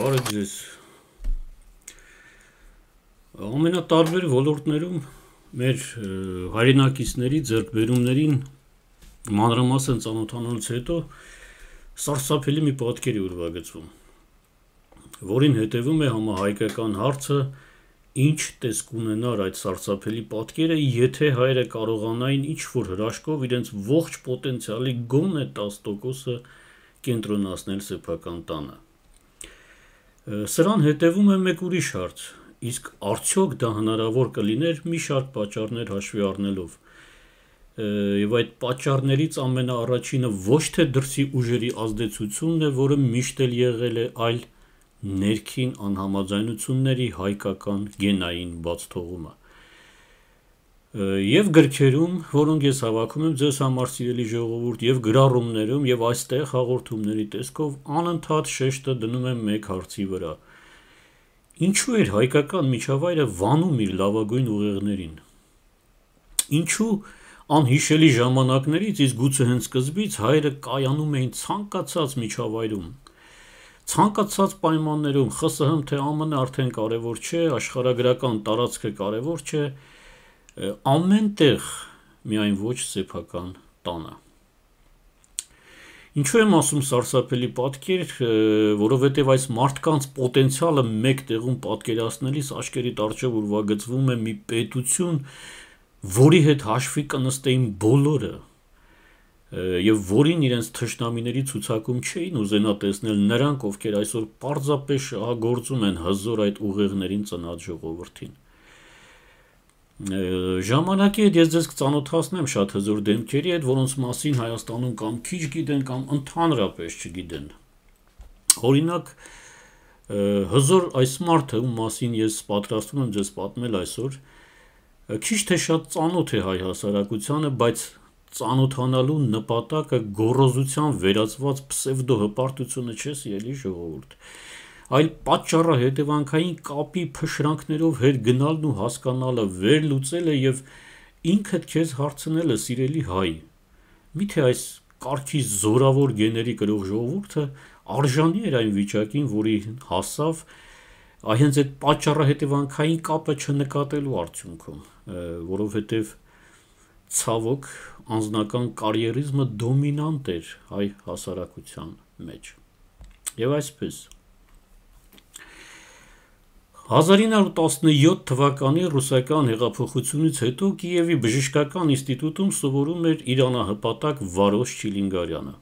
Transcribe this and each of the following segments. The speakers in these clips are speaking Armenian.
Բարև ձեզ։ Ամենատարբեր ոլորտներում մեր հայրենակիցների ձեռքբերումներին մանրամասն ծանոթանալուց հետո սարսափելի մի պատկեր է ուրվագծվում, որին հետևում է համահայկական հարցը ինչ տեսք ունենար այդ սարսափելի պատկերը, եթե հայրը կարողանային ինչ-որ հրաշքով իրենց ողջ պոտենցիալի գոնե 10%-ը կենտրոնացնել սեփական տանը։ Սրան հետևում է մեկ ուրիշ հարց, իսկ արդյոք դա հնարավոր կլիներ մի շարք պատճառներ հաշվի առնելով։ Եվ այդ պատճառներից ամենաառաջինը ոչ թե դրսի ուժերի ազդեցությունն է, որը միշտ էլ եղել է, այլ ներքին անհամաձայնությունների հայկական գենային բացթողումը եւ գրքերում, որոնք ես հավաքում եմ ձեզ համար սիրելի ժողովուրդ, եւ գրառումներում եւ այստեղ հաղորդումների տեսքով անընդհատ շեշտը դնում եմ մեկ հարցի վրա։ Ինչու էր հայկական միջավայրը վանում իր լավագույն ուղեղներին։ Ինչու անհիշելի ժամանակներից իսկ գուցե հենց սկզբից հայրը կայանում էին ցանկացած միջավայրում։ Ցանկացած պայմաններում ԽՍՀՄ թե ԱՄՆ արդեն կարևոր չէ, աշխարհագրական տարածքը կարևոր չէ, ամենտեղ միայն ոչ սեփական տանը։ Ինչու եմ ասում սարսափելի պատկեր, որովհետև այս մարդկանց պոտենցիալը մեկ տեղում պատկերացնելիս աչքերի տարչով ուրվագծվում է մի պետություն, որի հետ հաշվի կնստեին բոլորը եւ որին իրենց թշնամիների ցուցակում չէին ուզենա տեսնել նրանք, ովքեր այսօր պարզապես շահագործում են հզոր այդ ուղեղներին ծնած ժողովրդին։ Ժամանակի հետ ես ձեզ կծանոթացնեմ շատ հզոր դեմքերի հետ, որոնց մասին Հայաստանում կամ քիչ գիտեն կամ ընդհանրապես չգիտեն։ Օրինակ հզոր այս մարդը, ում մասին ես պատրաստում եմ ձեզ պատմել այսօր, քիչ թե շատ ծանոթ է հայ հասարակությանը, բայց ծանոթանալու նպատակը գොරոզության վերածված պսևդոհպարտությունը չէ, սիրելի ժողովուրդ։ ժողորդ այլ պատճառը հետևանքային կապի փշրանքներով հետ գնալն ու հասկանալը, վերլուծելը եւ ինքդ քեզ հարցնելը, սիրելի հայ, միթե այս կարգի զորավոր գեների գրող ժողովուրդը արժանի էր այն վիճակին, որի հասավ Այհենց այդ պատճառը հետևանքային կապը չնկատելու արդյունքում, որովհետև ցավոք անձնական կարիերիզմը դոմինանտ էր հայ հասարակության մեջ։ Եվ այսպես 1917 թվականի ռուսական հեղափոխությունից հետո Կիևի բժշկական ինստիտուտում սովորում էր Իրանահպատակ Վարոս Չիլինգարյանը։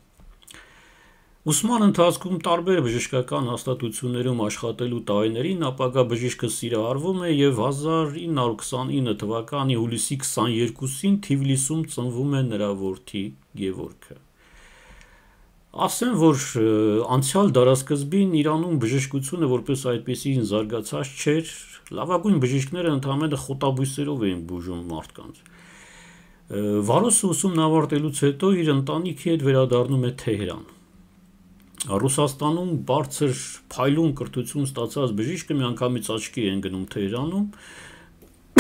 Ուսման ընթացքում տարբեր բժշկական հաստատություններում աշխատելու տարիներին ապագա բժիշկը սիրահարվում է եւ 1929 թվականի հուլիսի 22-ին Թիֆլիսում ծնվում է նրա որդի Գևորգը։ Ասեմ, որ անցյալ դարաշրջին Իրանում բժշկությունը որպես այդպեսին զարգացած չէր։ Լավագույն բժիշկները ընդամենը խոտաբույսերով էին բուժում մարդկանց։ Վարոսը ուսումն ավարտելուց հետո իր ընտանիքի հետ վերադառնում է Թեհրան։ Ռուսաստանում բարձր փայլուն կրթություն ստացած բժիշկը միանգամից աչքի են գնում Թեհրանում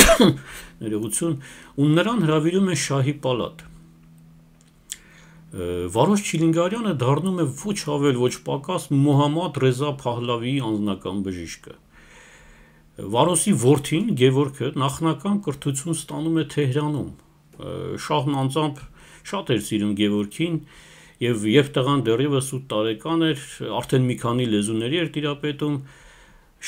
ներողություն ու նրան հravirում է շահի պալատ։ Վարոս Չիլինգարյանը դառնում է ոչ ավել, ոչ պակաս Մոհամադ Ռեզա Փահլավիի անձնական բժիշկը։ Վարոսի որդին Գևորգը նախնական կրթություն ստանում է Թեհրանում։ Շահն անձամբ շատ էր սիրում Գևորգին եւ երբ տղան դեռևս 8 տարեկան էր, արդեն մի քանի լեզուների էր տիրապետում,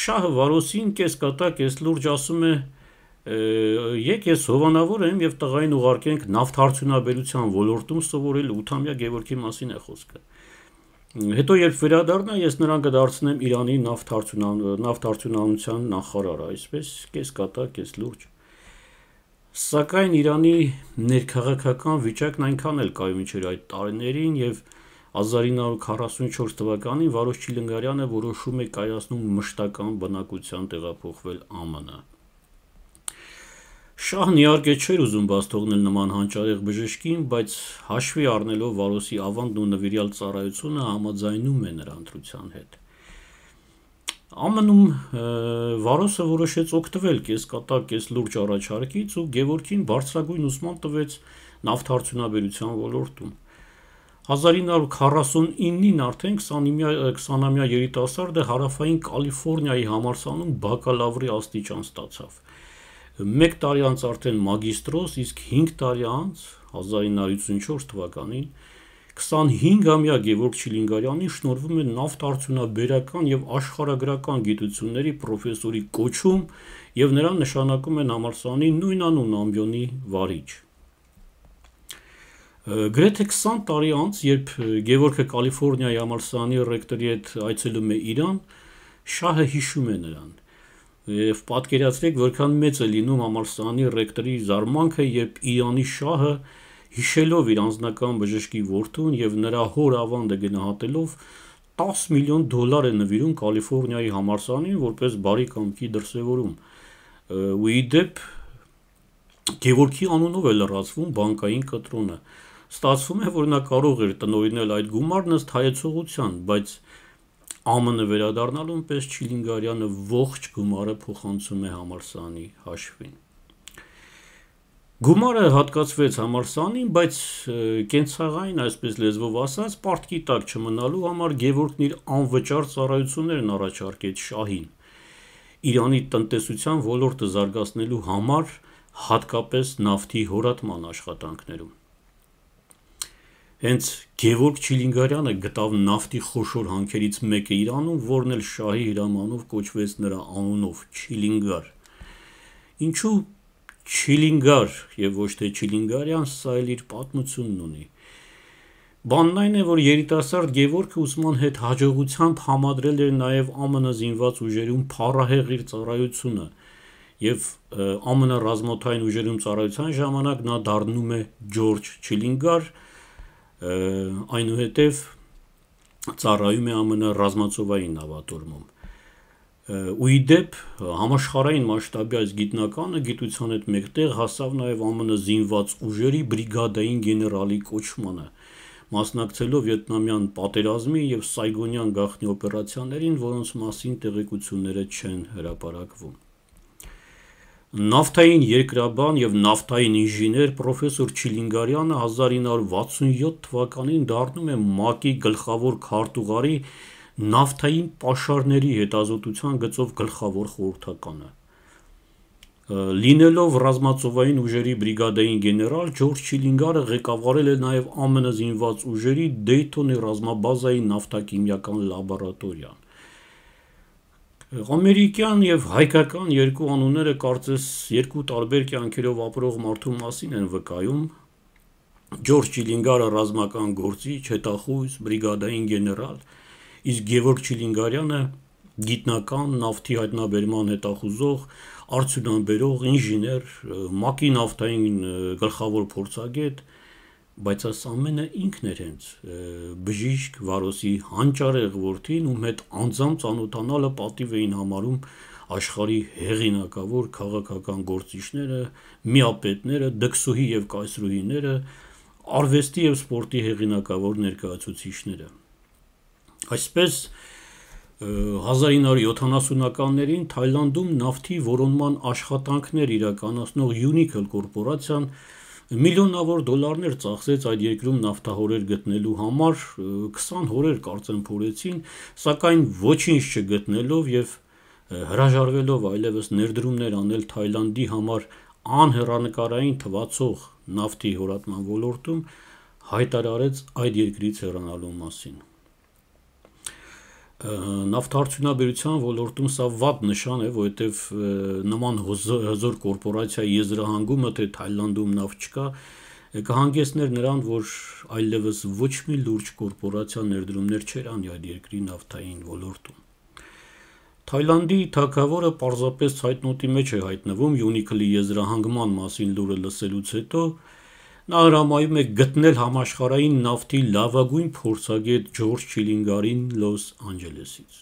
Շահը Վարոսին կես կատա, կես լուրջ ասում է, որ Եկ ես հովանավոր եմ եւ տղային ուղարկենք նավթարդյունաբերության ոլորտում սովորել 8-ամյա Գևորգի մասին է խոսքը։ Հետո երբ վերադառնա, ես նրան կդարձնեմ Իրանի նավթարդյունան նավթարդյունանության նախարար, այսպես կես կատա, կես լուրջ։ Սակայն Իրանի ներքաղաքական վիճակն այնքան էլ կայուն չէր այդ տարիներին եւ 1944 թվականին Վարոս Չիլնգարյանը որոշում է կայացնում մշտական բնակության տեղափոխվել ԱՄՆ-ը։ Շահն իհարկե չէր ուզում բաց թողնել նման հանճարեղ բժշկին, բայց հաշվի առնելով Վարոսի ավանդն ու նվիրյալ ծառայությունը համաձայնում է նրա ընտրության հետ։ Ամնում Վարոսը որոշեց օգտվել կեսկատակ, կես լուրջ առաջարկից ու Գևորգին բարձրագույն ուսման տվեց նավթարդյունաբերության ոլորտում։ 1949-ին արդեն 20-ամյա 20-ամյա երիտասարդը հարավային Կալիֆոռնիայի համալսանում բակալավրի աստիճան ստացավ։ 1 տարի անց արդեն մագիստրոս, իսկ 5 տարի անց 1954 թվականին 25-ամյա Գևորգ Չիլինգարյանի շնորվում է նավթարդյունաբերական եւ աշխարհագրական գիտությունների պրոֆեսորի կոչում եւ նրան նշանակում են համալսարանի նույնանուն ամբիոնի վարիչ։ Գրեթե 20 տարի անց, երբ Գևորգը Կալիֆոռնիայի համալսարանի ռեկտորի հետ այցելում է Իրան, շահը հիշում է նրան։ Եվ պատկերացրեք, որքան մեծ է լինում Համալսարանի ռեկտորի զարմանքը, երբ Իրանի շահը հիշելով իր անձնական բժշկի որդուն եւ նրա հոր ավանդը գնահատելով 10 միլիոն դոլար է նվիրում Կալիֆոռնիայի համալսարանին որպես բարի կամքի դրսևորում։ Ու իդեպ Գևորգի անունով է լրացվում բանկային կտրոնը։ Ստացվում է, որ նա կարող էր տնօրինել այդ գումարն ըստ հայեցողության, բայց ԱՄՆ վերադառնալուն պես Չիլինգարյանը ողջ գումարը փոխանցում է համալսանի հաշվին։ Գումարը հատկացվեց համալսանին, բայց կենցաղային, այսպես լեզվով ասած, պարտքի տակ չմնալու համար Գևորգն իր անվճար ծառայություններն առաջարկեց շահին։ Իրանի տնտեսության ոլորտը զարգացնելու համար հատկապես նավթի հորատման աշխատանքներում։ Հենց Գևորգ Չիլինգարյանը գտավ նավթի խոշոր հանքերից մեկը Իրանում, որն էլ շահի հրամանով կոչվեց նրա անունով՝ Չիլինգար։ Ինչու Չիլինգար եւ ոչ թե Չիլինգարյան, սա էլ իր պատմությունն ունի։ Բանն այն է, որ երիտասարդ Գևորգը ուսման հետ հաջողությամբ համադրել էր նաև ԱՄՆ զինված ուժերում փառահեղ իր ծառայությունը եւ ԱՄՆ ռազմաօթային ուժերում ծառայության ժամանակ նա դառնում է Ջորջ Չիլինգար, այնուհետև ծառայում է ԱՄՆ ռազմածովային նավատորմում։ Ու իդեպ համաշխարհային մասշտաբի այս գիտնականը գիտության հետ մեկտեղ հասավ նաև ԱՄՆ զինված ուժերի բրիգադային գեներալի կոչմանը, մասնակցելով վիետնամյան պատերազմի եւ Սայգոնյան գաղտնի օպերացիաներին, որոնց մասին տեղեկությունները չեն հրապարակվում։ Նավթային երկրաբան եւ նավթային ինժեներ պրոֆեսոր Չիլինգարյանը 1967 թվականին դառնում է ՄԱԿ-ի գլխավոր քարտուղարի նավթային պաշարների հետազոտության գծով գլխավոր խորհրդականը։ Լինելով ռազմածովային ուժերի բրիգադային գեներալ Ջորջ Չիլինգարը ղեկավարել է նաև ԱՄՆ զինված ուժերի Դեյթոնի ռազմաբազայի նավթաքիմիական լաբորատորիան։ Ամերիկյան եւ հայկական երկու անունները կարծես երկու տարբեր կյանքերով ապրող մարդու մասին են վկայում։ Ջորջ Չիլինգարը ռազմական գործիչ, հետախույզ, բրիգադային գեներալ, իսկ Գևորգ Չիլինգարյանը գիտնական, նավթի հայտնաբերման հետախուզող, արդյունաբերող, ինժեներ, ՄԱԿ-ի նավթային գլխավոր փորձագետ, բայց այս ամենը ինքն էր հենց բժիշկ վարոսի հանճարեղ որդին, ում հետ անձամբ ծանոթանալը պատիվ էին համարում աշխարի հեղինակավոր քաղաքական գործիչները, միապետները, դքսուհի եւ կայսրուհիները, արվեստի եւ սպորտի հեղինակավոր ներկայացուցիչները։ Այսպես 1970-ականներին Թայլանդում նավթի որոնման աշխատանքներ իրականացնող Unical կորպորացիան միլիոնավոր դոլարներ ծախսեց այդ երկրում նավթահորեր գտնելու համար, 20 հորեր կարծեմ փորեցին, սակայն ոչինչ չգտնելով եւ հրաժարվելով այլևս ներդրումներ անել Թայլանդի համար անհեռանկարային թվացող նավթի հորատման ոլորտում հայտարարեց այդ երկրից հեռանալու մասին նավթարդյունաբերության ոլորտում սա վատ նշան է, որովհետև նման հզոր կորպորացիայի եզրահանգումը, թե Թայլանդում նավթ չկա, կհանգեցներ նրան, որ այլևս ոչ մի լուրջ կորպորացիա ներդրումներ չէր անի այդ երկրի նավթային ոլորտում։ Թայլանդի թակավորը պարզապես ցայտնոտի մեջ է հայտնվում Unicle-ի եզրահանգման մասին լուրը լսելուց հետո, Նահրամայում է գտնել համաշխարային նավթի լավագույն փորձագետ Ջորջ Չիլինգարին Լոս Անջելեսից։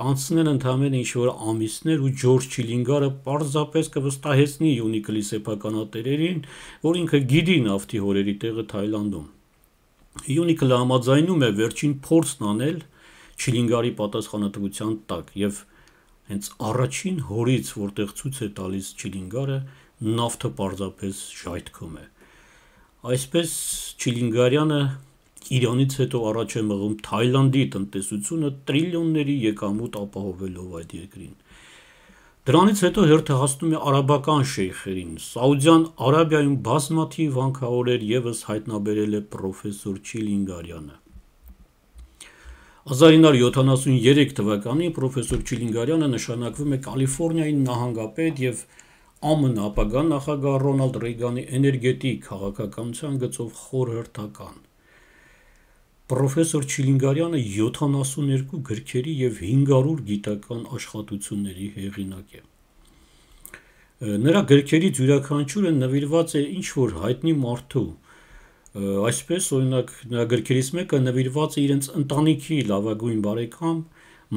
Կանցնեն ընդամենը ինչ-որ ամիսներ ու Ջորջ Չիլինգարը պարզապես կվստահեցնի Յունիկլի սեփականատերերին, որ ինքը գիտի նավթի հորերի տեղը Թայլանդում։ Յունիկլը համաձայնում է վերջին փորձն անել Չիլինգարի պատասխանատվության տակ եւ հենց առաջին հորից, որտեղ ցույց է տալիս Չիլինգարը, նավթը պարզապես շայթքում է։ Այսպես Չիլինգարյանը Իրանից հետո առաջ է մղում Թայլանդի տնտեսությունը տրիլիոնների եկամուտ ապահովելով այդ երկրին։ Դրանից հետո հերթը հասնում է արաբական շեյխերին։ Սաուդյան Արաբիայում բազմաթիվ վանքաորեր եւս հայտնաբերել է պրոֆեսոր Չիլինգարյանը։ 1973 թվականին պրոֆեսոր Չիլինգարյանը նշանակվում է Կալիֆոռնիայի նահանգապետ եւ և ԱՄՆ ապագա նախագահ Ռոնալդ Ռեյգանի էներգետիկ քաղաքականության գծով խորհրդական։ Պրոֆեսոր Չիլինգարյանը 72 գրքերի եւ 500 գիտական աշխատությունների հեղինակ է։ Նրա գրքերից յուրաքանչյուրը նվիրված է ինչ-որ հայտնի մարդու։ Այսպես, օրինակ, նրա գրքերից մեկը նվիրված է իրենց ընտանիքի լավագույն բարեկամ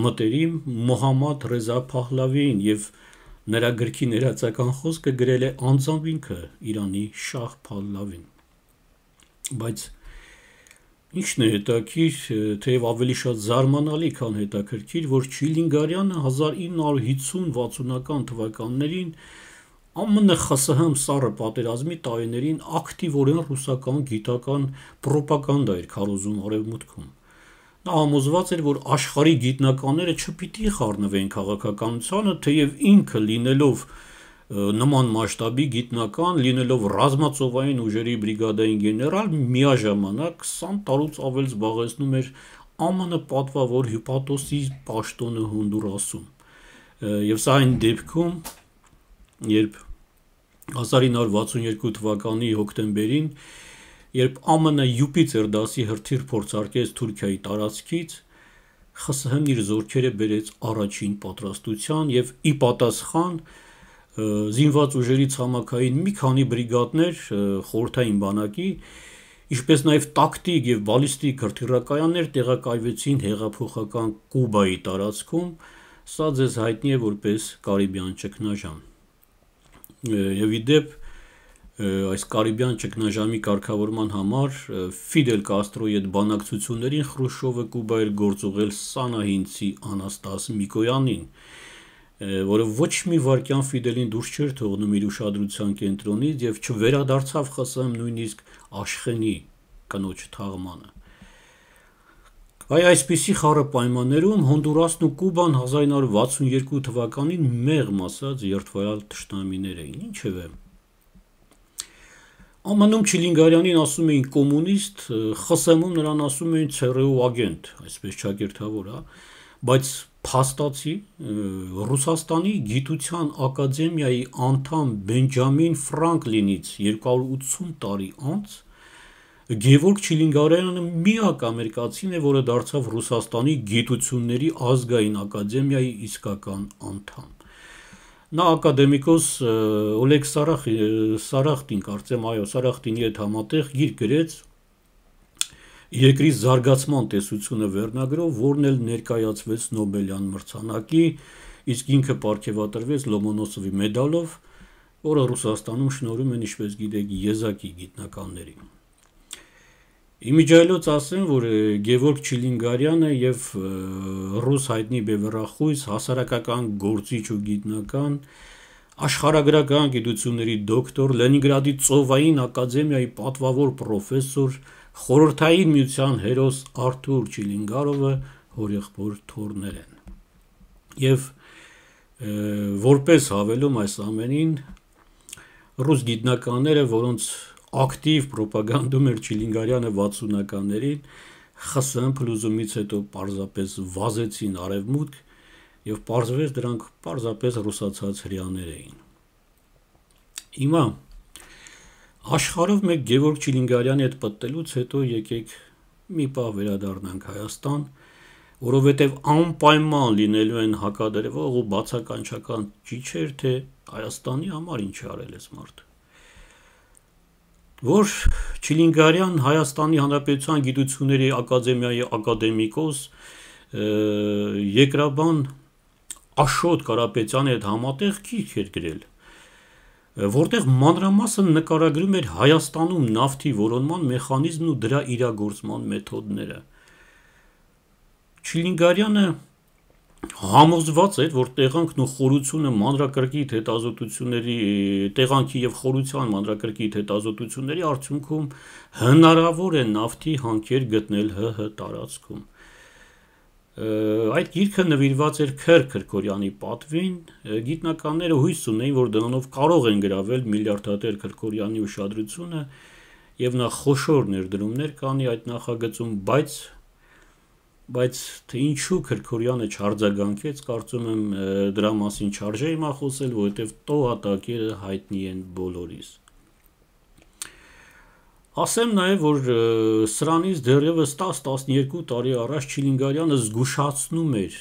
մտերիմ Մոհամադ Ռեզա Փահլավին եւ և Նրա գրքի ներածական խոսքը գրել է անձամբ ինքը Իրանի Շահ Փալլավին։ Բայց ինչն է հետաքրքիր, թեև ավելի շատ զարմանալի, քան հետաքրքիր, որ Չիլինգարյանը 1950-60-ական թվականներին ԱՄՆ ԽՍՀՄ սառը պատերազմի տարիներին ակտիվորեն ռուսական գիտական ռոպագանդա էր քարոզում արևմուտքում։ Նա համոզված էր, որ աշխարհի գիտնականները չպիտի խառնվեն քաղաքականությանը, թեև ինքը լինելով նման մասշտաբի գիտնական, լինելով ռազմածովային ուժերի բրիգադային գեներալ, միաժամանակ 20 տարուց ավել զբաղեցնում էր ԱՄՆ պատվավոր հյուպատոսի պաշտոնը Հոնդուրասում։ Եվ սա այն դեպքում, երբ 1962 թվականի հոկտեմբերին երբ ԱՄՆ Յուպիտեր դասի հրթիռ փորձարկեց Թուրքիայի տարածքից, ԽՍՀՄ-ն իր զորքերը բերեց առաջին պատրաստության եւ ի պատասխան զինված ուժերի ցամաքային մի քանի բրիգադներ խորթային բանակի ինչպես նաև տակտիկ եւ բալիստիկ հրթիռակայաններ տեղակայվեցին հեղափոխական Կուբայի տարածքում, սա ձեզ հայտնի է որպես Կարիբյան ճգնաժամ։ Եվ ի դեպ այս Կարիբյան ճգնաժամի կարգավորման համար Ֆիդել Կաստրոյի հետ բանակցություններին Խրուշովը Կուբա էր գործողել Սանահինցի Անաստաս Միկոյանին, որը ոչ մի վարքյան Ֆիդելին դուրս չէր թողնում իր ուշադրության կենտրոնից եւ չվերադարձավ ԽՍՀՄ նույնիսկ Աշխենի կնոջ թաղմանը։ Այ այսպիսի խառը պայմաններում Հոնդուրասն ու Կուբան 1962 թվականին մեղմ ասած երթվայալ ճշտամիներ էին։ Ինչևէ, Ամանում Չիլինգարյանին ասում էին կոմունիստ, ԽՍՀՄ-ում նրան ասում էին ցերեու ագենտ, այսպես ճակերտավոր, հա, բայց փաստացի Ռուսաստանի գիտության ակադեմիայի անդամ Բենջամին Ֆրանկլինից 280 տարի անց Գևորգ Չիլինգարյանը միակ ամերիկացին է, որը դարձավ Ռուսաստանի գիտությունների ազգային ակադեմիայի իսկական անդամ։ Նա ակադեմիկոս Օլեգ Սարախ Սարախտին կարծեմ, այո, Սարախտինի հետ համատեղ գիրք գրեց երկրի զարգացման տեսությունը վերնագրով, որն էլ ներկայացվեց Նոբելյան մրցանակի, իսկ ինքը ապարգևատրվեց Լոմոնոսովի մեդալով, որը Ռուսաստանում շնորհում են, ինչպես գիտեք, եզակի գիտնականներին։ Իմիջայլոց ասեմ, որ Գևորգ Չիլինգարյանը եւ ռուս հայտնի բևեռախույս հասարակական գործիչ ու գիտնական աշխարհագրական գիտությունների դոկտոր, Լենինգրադի ծովային ակադեմիայի պատվավոր պրոֆեսոր, խորհրդային միության հերոս Արթուր Չիլինգարովը հորեղբոր թորներ են։ Եվ որպես հավելում այս ամենին ռուս գիտնականները, որոնց ակտիվ ռոպագանդում էր Չիլինգարյանը 60-ականներին ԽՍՀՄ փլուզումից հետո պարզապես վազեցին արևմուտք եւ պարզվեց դրանք պարզապես ռուսացած հрьяաներ էին։ Հիմա աշխարհով մեկ Գևորգ Չիլինգարյանի հետ պատտելուց հետո եկեք մի պահ վերադառնանք Հայաստան, որովհետև անպայման լինելու են հակադրվող ու բացականչական ճիչեր, թե Հայաստանի համար ինչ արել ես մարդը որ Չիլինգարյան Հայաստանի Հանրապետության Գիտությունների Ակադեմիայի ակադեմիկոս Երկրաբան Աշոտ Կարապետյանի հետ համատեղ քիչ էր գրել, որտեղ մանրամասն նկարագրում էր Հայաստանում նավթի որոնման մեխանիզմն ու դրա իրագործման մեթոդները։ Չիլինգարյանը համոզված էր, որ տեղանքն ու խորությունը մանրակրկի հետազոտությունների տեղանքի եւ խորության մանրակրկի հետազոտությունների արդյունքում հնարավոր է նավթի հանքեր գտնել ՀՀ տարածքում։ Այդ գիրքը նվիրված էր Քեր Քրկորյանի պատվին, գիտնականները հույս ունեին, որ դրանով կարող են գravel միլիարդատեր Քրկորյանի ուշադրությունը եւ նա խոշոր ներդրումներ կանի այդ նախագծում, բայց բայց թե ինչու Քրքորյանը չարձագանքեց, կարծում եմ դրա մասին չարժե հիմա խոսել, որովհետև տոհատակերը հայտնի են բոլորիս։ Ասեմ նաև, որ սրանից դեռևս 10-12 տարի առաջ Չիլինգարյանը զգուշացնում էր,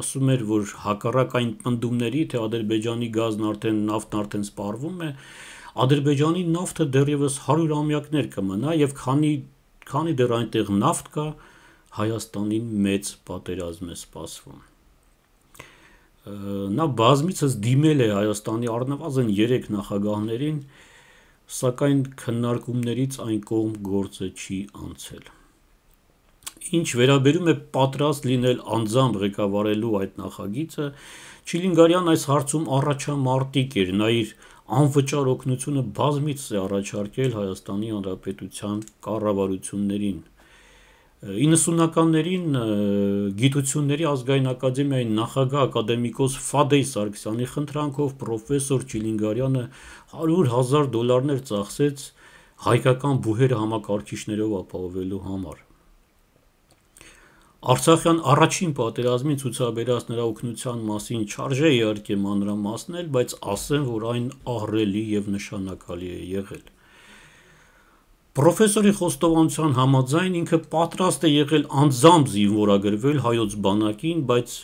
ասում էր, որ հակառակ այն պնդումների, թե Ադրբեջանի գազն արդեն նավթն արդեն սպառվում է, Ադրբեջանի նավթը դեռևս 100 ամյակներ կմնա եւ քանի քանի դեռ այնտեղ նավթ կա, Հայաստանին մեծ պատերազմ է սպասվում։ Նա բազմիցս դիմել է Հայաստանի առնվազն 3 նախագահներին, սակայն քննարկումներից այն կողմ գործը չի անցել։ Ինչ վերաբերում է պատրաստ լինել անձամբ ղեկավարելու այդ նախագիծը, Չիլինգարյան այս հարցում առաջամարտիկ էր, նա իր անվճար օգնությունը բազմից է առաջարկել Հայաստանի Հանրապետության կառավարություններին 90-ականներին գիտությունների ազգային ակադեմիայի նախագահ ակադեմիկոս Ֆադեյ Սարգսյանի խնդրանքով պրոֆեսոր Չիլինգարյանը 100 հազար դոլարներ ծախսեց հայկական բուհերը համակարգիչներով ապահովելու համար։ Արցախյան առաջին պատերազմի ցուցաբերած նրա օգնության մասին չարժե իհարկե մանրամասնել, բայց ասեմ, որ այն ահռելի եւ նշանակալի է եղել։ Պրոֆեսորի խոստովանության համաձայն ինքը պատրաստ է եղել անձամբ զինվորագրվել հայոց բանակին, բայց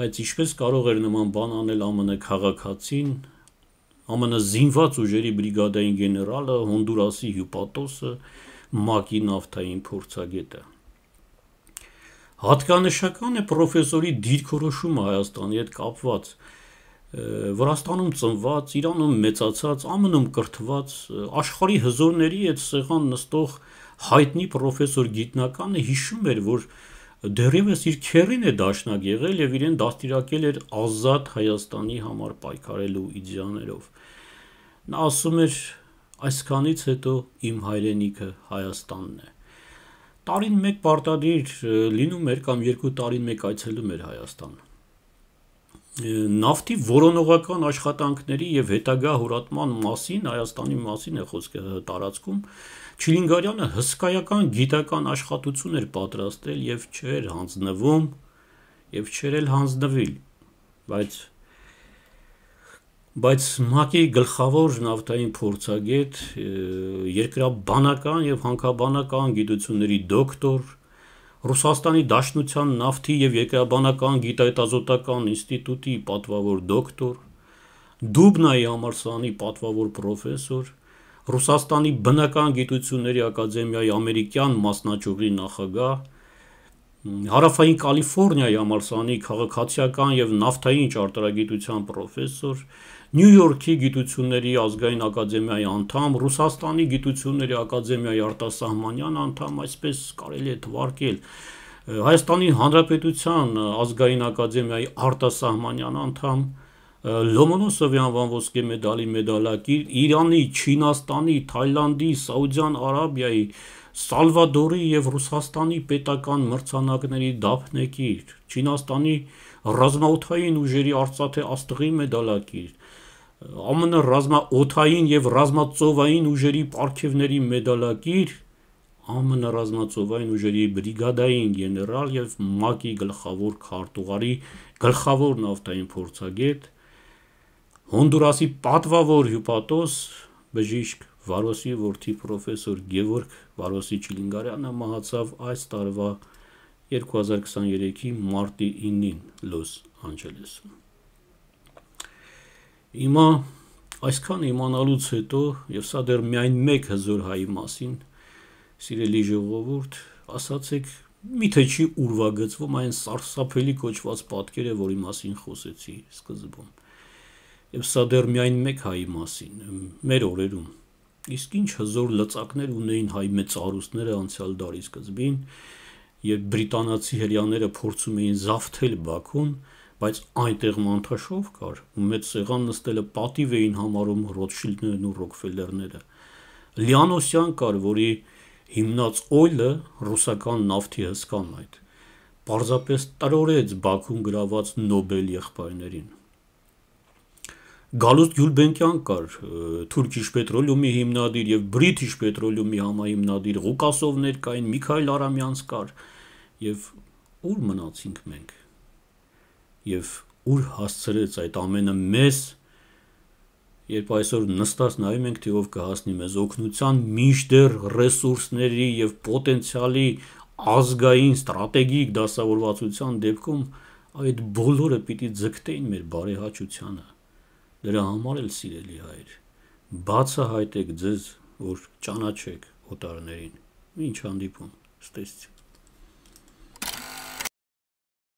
բայց ինչպես կարող էր նման բան անել ԱՄՆ քաղաքացին, ԱՄՆ զինված ուժերի բրիգադային գեներալը, Հոնդուրասի հյուպատոսը, ՄԱԿ-ի նավթային փորձագետը։ Հատկանշական է պրոֆեսորի դիրքորոշումը Հայաստանի հետ կապված։ Վրաստանում ծնված, Իրանում մեծացած, ԱՄՆ-ում կրթված, աշխարհի հզորների այդ սեղան նստող հայտնի պրոֆեսոր գիտնականը հիշում էր, որ դեռևս իր քերին է դաշնակ եղել եւ իրեն դաստիարակել էր ազատ Հայաստանի համար պայքարելու իդեաներով։ Նա ասում էր. «Այսքանից հետո իմ հայրենիքը Հայաստանն է»։ Տարին մեկ պարտադիր լինում էր կամ երկու տարին մեկ այցելում էր Հայաստան նավթի որոնողական աշխատանքների եւ հետագա հորատման մասին Հայաստանի մասին է խոսքը տարածքում Չիլինգարյանը հսկայական գիտական աշխատություն էր պատրաստել եւ չէր հանձնվում եւ չէր էլ հանձնվել բայց բայց ՄԱԿ-ի գլխավոր նավթային փորձագետ երկրաբանական եւ հանքաբանական գիտությունների դոկտոր Ռուսաստանի Դաշնության նավթի եւ երկրաբանական գիտահետազոտական ինստիտուտի պատվավոր դոկտոր, Դուբնայի համալսարանի պատվավոր պրոֆեսոր, Ռուսաստանի բնական գիտությունների ակադեմիայի ամերիկյան մասնաճյուղի նախագահ, Հարավային Կալիֆոռնիայի համալսարանի քաղաքացիական եւ նավթային ճարտարագիտության պրոֆեսոր, Նյու Յորքի գիտությունների ազգային ակադեմիայի անդամ, Ռուսաստանի գիտությունների ակադեմիայի արտասահմանյան անդամ, այսպես կարելի է թվարկել Հայաստանի Հանրապետության ազգային ակադեմիայի արտասահմանյան անդամ, Լոմոնոսովի անվան ոսկե մեդալի մեդալակիր, Իրանի, Չինաստանի, Թայլանդի, Սաուդյան Արաբիայի, Սալվադորի եւ Ռուսաստանի պետական մրցանակների դափնեկիր, Չինաստանի ռազմաօթային ուժերի արծաթե աստղի մեդալակիր, ԱՄՆ ռազմաօթային եւ ռազմածովային ուժերի պարգևների մեդալակիր, ԱՄՆ ռազմածովային ուժերի բրիգադային գեներալ եւ ՄԱԿ-ի գլխավոր քարտուղարի գլխավոր նավթային փորձագետ Հոնդուրասի պատվավոր հյուպատոս բժիշկ Վարոսի որդի պրոֆեսոր Գևորգ Վարոսի Չիլինգարյանը մահացավ այս տարվա 2023-ի մարտի 9-ին Լոս Անջելեսում։ Հիմա այսքան իմանալուց հետո եւ սա դեռ միայն մեկ հզոր հայի մասին, սիրելի ժողովուրդ, ասացեք, միթե չի ուրվագծվում այն սարսափելի կոչված պատկերը, որի մասին խոսեցի սկզբում։ Եվ սա դեռ միայն մեկ հայի մասին մեր օրերում։ Իսկ ինչ հզոր լծակներ ունեին հայ մեծ արուստները անցյալ դարի սկզբին, երբ բրիտանացի հրյաները փորձում էին զավթել Բաքուն, բայց այնտեղ մանթաշով կար ու մեծ սեղան նստելը պատիվ էին համարում Ռոթշիլդներն ու Ռոքֆելլերները։ Լիանոսյան կար, որի հիմնած օյլը ռուսական նավթի հսկանն այդ։ Պարզապես տրորեց Բաքուն գրաված Նոբել եղբայրներին։ Գալուստ Գյուլբենկյան կար, Turkish Petroleum-ի հիմնադիր եւ British Petroleum-ի համահիմնադիր Ղուկասովներ կային, Միքայել Արամյանց կար եւ ուր մնացինք մենք։ Եվ ուր հասցրեց այդ ամենը մեզ, երբ այսօր նստած նայում ենք, թե ով կհասնի մեզ օգնության միջդեռ ռեսուրսների եւ պոտենցիալի ազգային ստրատեգիկ դասավորվածության դեպքում այդ բոլորը պիտի ձգտեին մեր բարեհաճությանը Դրա համար էլ սիրելի հայր, բացահայտեք ձեզ, որ ճանաչեք օտարներին։ Ինչ հանդիպում, ստեսցի։